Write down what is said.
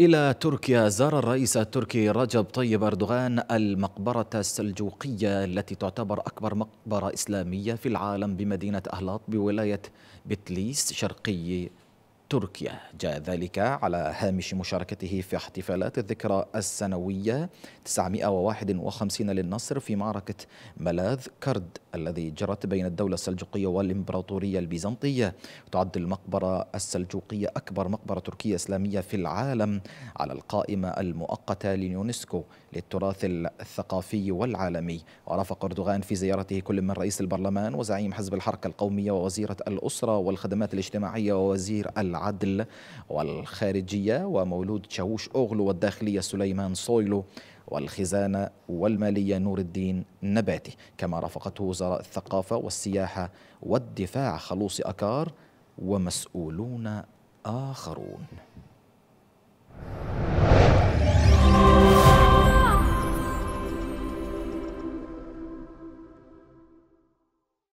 إلى تركيا زار الرئيس التركي رجب طيب أردوغان المقبرة السلجوقية التي تعتبر أكبر مقبرة إسلامية في العالم بمدينة أهلاط بولاية بتليس شرقي تركيا جاء ذلك على هامش مشاركته في احتفالات الذكرى السنوية 951 للنصر في معركة ملاذ كرد الذي جرت بين الدولة السلجوقية والإمبراطورية البيزنطية تعد المقبرة السلجوقية أكبر مقبرة تركية إسلامية في العالم على القائمة المؤقتة لليونسكو للتراث الثقافي والعالمي ورافق أردوغان في زيارته كل من رئيس البرلمان وزعيم حزب الحركة القومية ووزيرة الأسرة والخدمات الاجتماعية ووزير العدل والخارجية ومولود شاوش أغلو والداخلية سليمان صويلو والخزانة والمالية نور الدين نباتي كما رافقته وزراء الثقافة والسياحة والدفاع خلوص أكار ومسؤولون آخرون